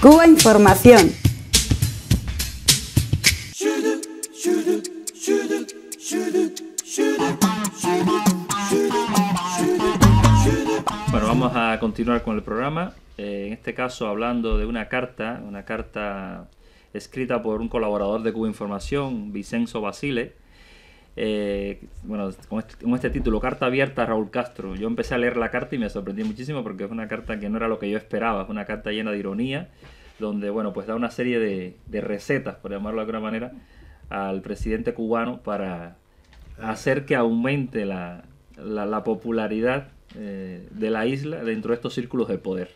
Cuba Información. Bueno, vamos a continuar con el programa. Eh, en este caso, hablando de una carta, una carta escrita por un colaborador de Cuba Información, Vicenzo Basile, eh, bueno, este, con este, título, Carta abierta a Raúl Castro. Yo empecé a leer la carta y me sorprendí muchísimo porque es una carta que no era lo que yo esperaba, es una carta llena de ironía, donde, bueno, pues da una serie de, recetas, por llamarlo de alguna manera, al presidente cubano para ah. hacer que aumente la, popularidad eh, de la isla dentro de estos círculos de poder.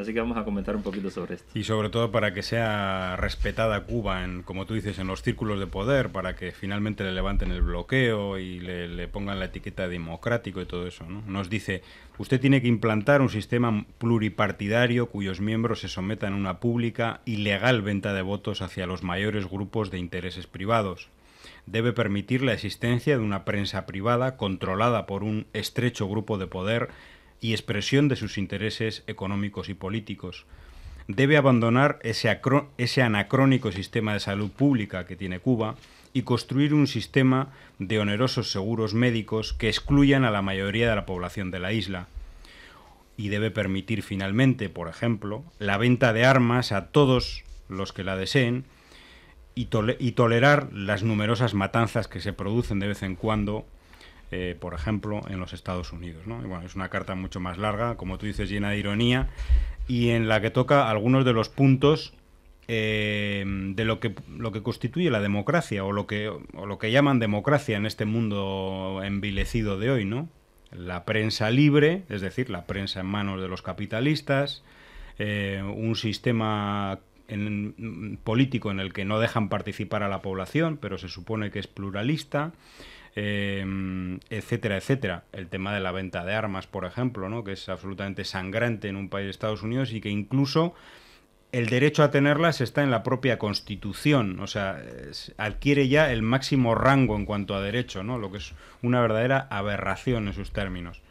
Así que vamos a comentar un poquito sobre esto. Y sobre todo para que sea respetada Cuba, en, como tú dices, en los círculos de poder, para que finalmente le levanten el bloqueo y le, pongan la etiqueta democrático y todo eso. ¿no? Nos dice, usted tiene que implantar un sistema pluripartidario cuyos miembros se sometan a una pública y legal venta de votos hacia los mayores grupos de intereses privados debe permitir la existencia de una prensa privada controlada por un estrecho grupo de poder y expresión de sus intereses económicos y políticos. Debe abandonar ese, anacrónico sistema de salud pública que tiene Cuba y construir un sistema de onerosos seguros médicos que excluyan a la mayoría de la población de la isla y debe permitir finalmente, por ejemplo, la venta de armas a todos los que la deseen y, tolerar las numerosas matanzas que se producen de vez en cuando eh, por ejemplo, en los Estados Unidos. ¿no? es una carta mucho más larga, como tú dices, llena de ironía, y en la que toca algunos de los puntos eh, de lo que, lo que constituye la democracia, o lo, que, o lo que llaman democracia en este mundo envilecido de hoy, ¿no? La prensa libre, es decir, la prensa en manos de los capitalistas, eh, un sistema político en el que no dejan participar a la población, pero se supone que es pluralista, Em, etcétera, etcétera. El tema de la venta de armas, por ejemplo, ¿no? que es absolutamente sangrante en un país de Estados Unidos y que incluso el derecho a tenerlas está en la propia Constitución, o sea, adquiere ya el máximo rango en cuanto a derecho, ¿no? lo que es una verdadera aberración en sus términos.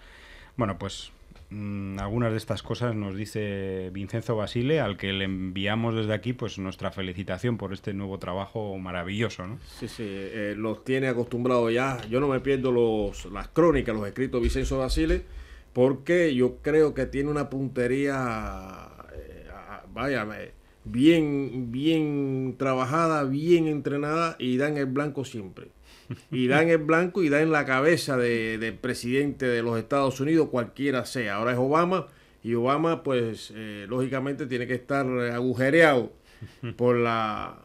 Bueno, pues Mm, algunas de estas cosas nos dice Vincenzo Basile, al que le enviamos desde aquí pues nuestra felicitación por este nuevo trabajo maravilloso. Sí, sí, eh, los tiene acostumbrado ya. Yo no me pierdo los, las crónicas, los escritos de Vincenzo Basile, porque yo creo que tiene una puntería, eh, vaya, eh, bien, bien trabajada, bien entrenada y dan el blanco siempre y da en el blanco y da en la cabeza de, presidente de los Estados Unidos, cualquiera sea. Ahora es Obama y Obama, pues eh, lógicamente tiene que estar agujereado por la,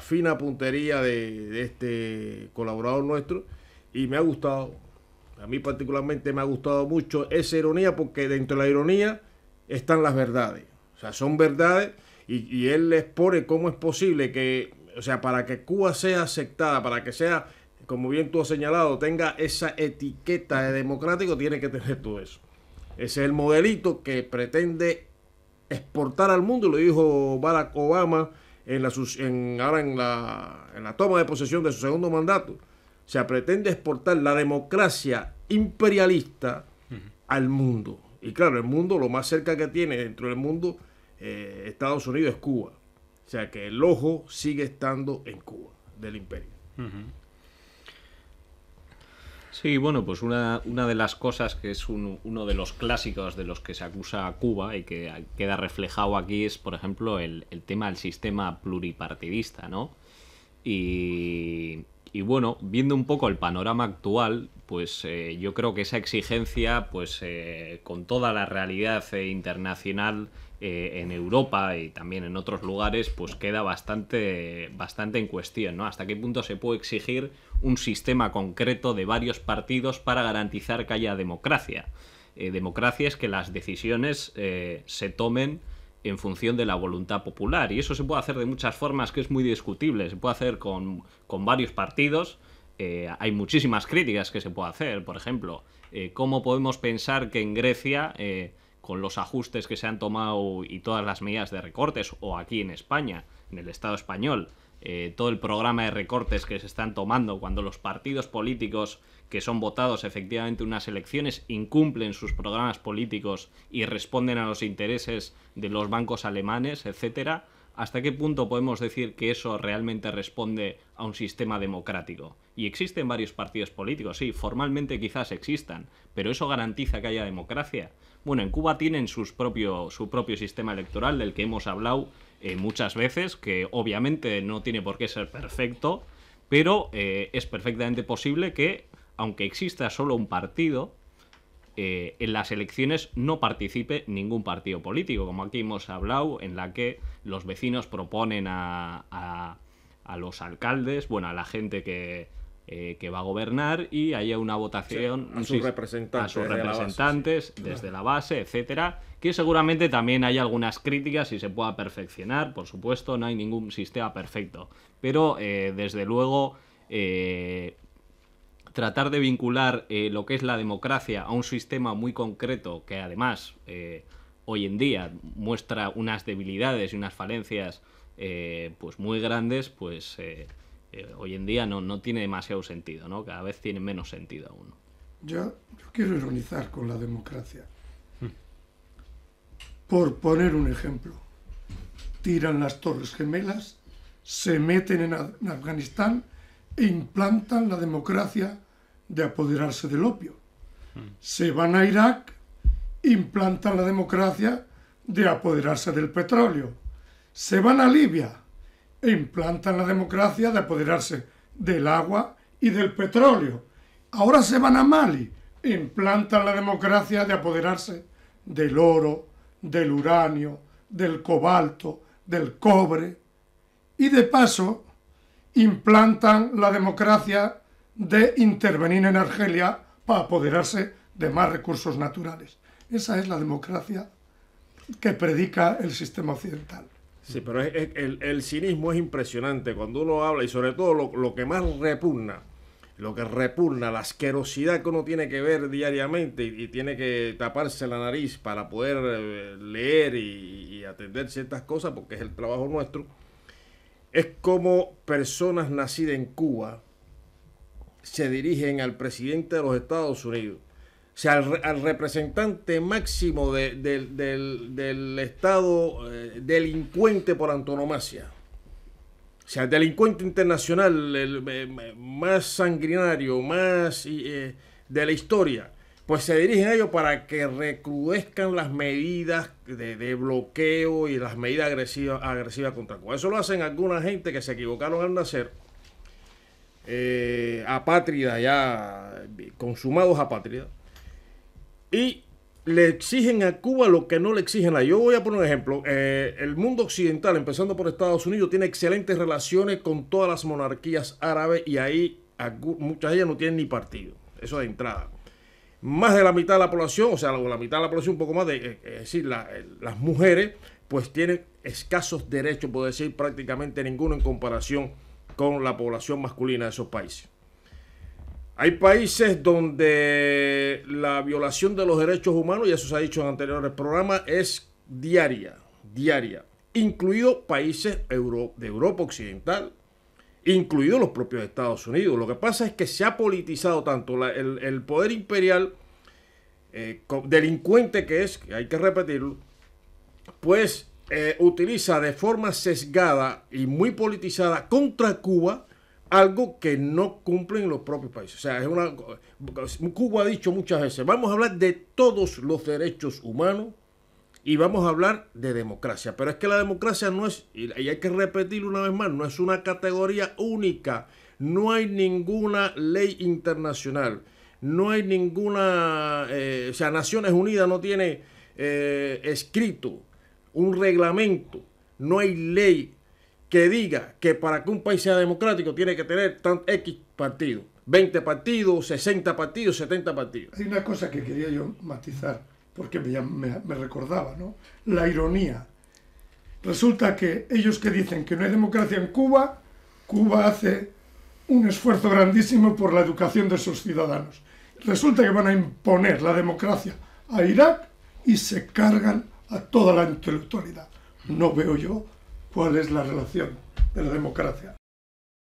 fina puntería de, este colaborador nuestro y me ha gustado. A mí particularmente me ha gustado mucho esa ironía porque dentro de la ironía están las verdades. O sea, son verdades y, y él les pone cómo es posible que, o sea, para que Cuba sea aceptada, para que sea como bien tú has señalado, tenga esa etiqueta de democrático, tiene que tener todo eso. Ese es el modelito que pretende exportar al mundo, lo dijo Barack Obama en la, en, ahora en la, toma de posesión de su segundo mandato. O sea, pretende exportar la democracia imperialista al mundo. Y claro, el mundo, lo más cerca que tiene dentro del mundo, eh, Estados Unidos es Cuba. O sea que el ojo sigue estando en Cuba, del imperio. Sí, bueno, pues una, de las cosas que es uno de los clásicos de los que se acusa a Cuba y que queda reflejado aquí es, por ejemplo, el, tema del sistema pluripartidista, ¿no? Y, y, bueno, viendo un poco el panorama actual, pues eh, yo creo que esa exigencia, pues eh, con toda la realidad eh, internacional eh, en Europa y también en otros lugares, pues queda bastante, bastante en cuestión, ¿no? Hasta qué punto se puede exigir un sistema concreto de varios partidos para garantizar que haya democracia. Eh, democracia es que las decisiones eh, se tomen en función de la voluntad popular. Y eso se puede hacer de muchas formas que es muy discutible. Se puede hacer con, varios partidos. hay muchísimas críticas que se puede hacer. Por ejemplo, ¿cómo podemos pensar que en Grecia con los ajustes que se han tomado y todas las medidas de recortes, o aquí en España, en el Estado español, eh, todo el programa de recortes que se están tomando cuando los partidos políticos que son votados efectivamente unas elecciones incumplen sus programas políticos y responden a los intereses de los bancos alemanes, etcétera, ¿Hasta qué punto podemos decir que eso realmente responde a un sistema democrático? Y existen varios partidos políticos, sí, formalmente quizás existan, pero ¿eso garantiza que haya democracia? Bueno, en Cuba tienen su propio sistema electoral del que hemos hablado eh, muchas veces, que obviamente no tiene por qué ser perfecto, pero eh, es perfectamente posible que, aunque exista solo un partido, eh, en las elecciones no participe ningún partido político, como aquí hemos hablado, en la que los vecinos proponen a, los alcaldes, bueno, a la gente que, eh, va a gobernar y haya una votación a, sus representantes, desde la, base, etcétera, que seguramente también hay algunas críticas y se pueda perfeccionar, por supuesto, no hay ningún sistema perfecto, pero eh, desde luego tratar de vincular eh, lo que es la democracia a un sistema muy concreto que además eh, hoy en día muestra unas debilidades y unas falencias eh, pues muy grandes, pues hoy en día no, no, tiene demasiado sentido, ¿no? Cada vez tiene menos sentido aún. Yo, yo quiero ironizar con la democracia. Por poner un ejemplo, tiran las Torres Gemelas, se meten en Afganistán e implantan la democracia de apoderarse del opio. Se van a Irak, implantan la democracia de apoderarse del petróleo. Se van a Libia implantan la democracia de apoderarse del agua y del petróleo. Ahora se van a Mali implantan la democracia de apoderarse del oro, del uranio, del cobalto, del cobre. Y de paso implantan la democracia de intervenir en Argelia para apoderarse de más recursos naturales. Esa es la democracia que predica el sistema occidental. Sí, pero el, cinismo es impresionante cuando uno habla y sobre todo lo, que más repugna, lo que repugna, la asquerosidad que uno tiene que ver diariamente y, tiene que taparse la nariz para poder eh, leer y, y atender ciertas cosas porque es el trabajo nuestro, es como personas nacidas en Cuba, se dirigen al presidente de los Estados Unidos, o sea, al, representante máximo del, Estado eh, delincuente por antonomasia, o sea, el delincuente internacional el, eh, más sanguinario, más eh, de la historia, pues se dirigen a ellos para que recrudezcan las medidas de, bloqueo y las medidas agresivas, contra Cuba. Eso lo hacen alguna gente que se equivocaron al nacer eh, apátrida, ya consumados apátridas, y le exigen a Cuba lo que no le exigen a. Yo voy a poner un ejemplo. Eh, el mundo occidental, empezando por Estados Unidos, tiene excelentes relaciones con todas las monarquías árabes y ahí muchas de ellas no tienen ni partido. Eso de entrada. Más de la mitad de la población, o sea, la mitad de la población, un poco más, de, eh, es decir, eh, las mujeres, pues tienen escasos derechos, por decir prácticamente ninguno en comparación con la población masculina de esos países. Hay países donde la violación de los derechos humanos, y eso se ha dicho en anteriores programas, es diaria, diaria, incluido países de Europa Occidental, incluidos los propios Estados Unidos. Lo que pasa es que se ha politizado tanto el, poder imperial, eh, delincuente que es, hay que repetirlo, pues eh, utiliza de forma sesgada y muy politizada contra Cuba algo que no cumplen los propios países. O sea, Cuba ha dicho muchas veces, vamos a hablar de todos los derechos humanos y vamos a hablar de democracia. Pero es que la democracia no es, y hay que repetirlo una vez más, no es una categoría única. No hay ninguna ley internacional. No hay ninguna, eh, o sea, Naciones Unidas no tiene eh, escrito un reglamento, no hay ley que diga que para que un país sea democrático tiene que tener tantos X partidos, 20 partidos, 60 partidos, 70 partidos. Hay una cosa que quería yo matizar, porque me, me, me recordaba, ¿no? La ironía. Resulta que ellos que dicen que no hay democracia en Cuba, Cuba hace un esfuerzo grandísimo por la educación de sus ciudadanos. Resulta que van a imponer la democracia a Irak y se cargan a toda la intelectualidad. No veo yo cuál es la relación de la democracia